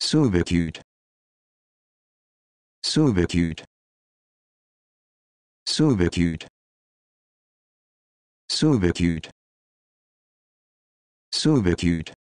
Super cute. Super cute. Super cute. Super cute. Super cute.